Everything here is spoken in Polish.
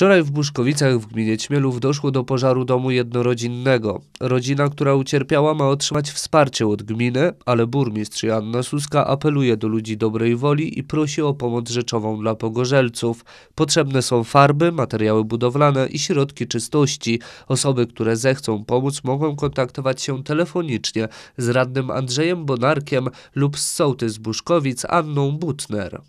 Wczoraj w Buszkowicach w gminie Ćmielów doszło do pożaru domu jednorodzinnego. Rodzina, która ucierpiała, ma otrzymać wsparcie od gminy, ale burmistrz Joanna Suska apeluje do ludzi dobrej woli i prosi o pomoc rzeczową dla pogorzelców. Potrzebne są farby, materiały budowlane i środki czystości. Osoby, które zechcą pomóc, mogą kontaktować się telefonicznie z radnym Andrzejem Bonarkiem lub z sołtys Buszkowic Anną Butner.